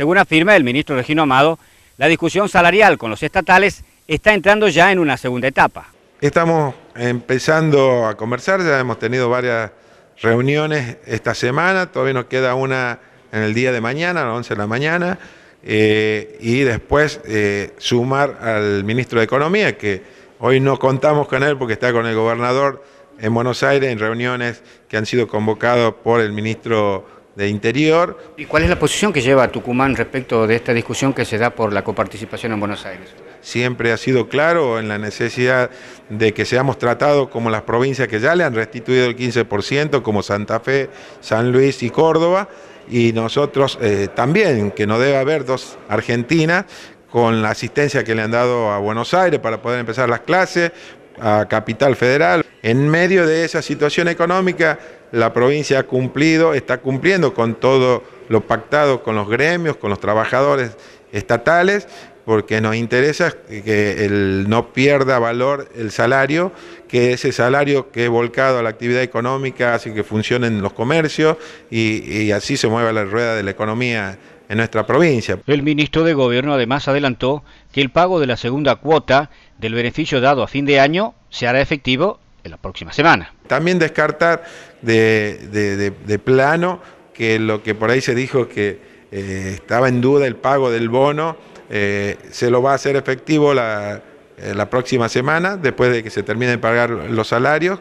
Según afirma el ministro Regino Amado, la discusión salarial con los estatales está entrando ya en una segunda etapa. Estamos empezando a conversar, ya hemos tenido varias reuniones esta semana, todavía nos queda una en el día de mañana, a las 11 de la mañana, eh, y después eh, sumar al ministro de Economía, que hoy no contamos con él porque está con el gobernador en Buenos Aires en reuniones que han sido convocadas por el ministro de Interior. ¿Y cuál es la posición que lleva Tucumán respecto de esta discusión que se da por la coparticipación en Buenos Aires? Siempre ha sido claro en la necesidad de que seamos tratados como las provincias que ya le han restituido el 15%, como Santa Fe, San Luis y Córdoba, y nosotros eh, también, que no debe haber dos Argentinas con la asistencia que le han dado a Buenos Aires para poder empezar las clases, a Capital Federal. En medio de esa situación económica, la provincia ha cumplido, está cumpliendo con todo lo pactado con los gremios, con los trabajadores estatales, porque nos interesa que el, no pierda valor el salario, que ese salario que es volcado a la actividad económica hace que funcionen los comercios y así se mueva la rueda de la economía en nuestra provincia. El ministro de Gobierno además adelantó que el pago de la segunda cuota del beneficio dado a fin de año se hará efectivo en la próxima semana. También descartar de, plano que lo que por ahí se dijo que eh, estaba en duda el pago del bono, eh, se lo va a hacer efectivo la, eh, la próxima semana, después de que se terminen de pagar los salarios.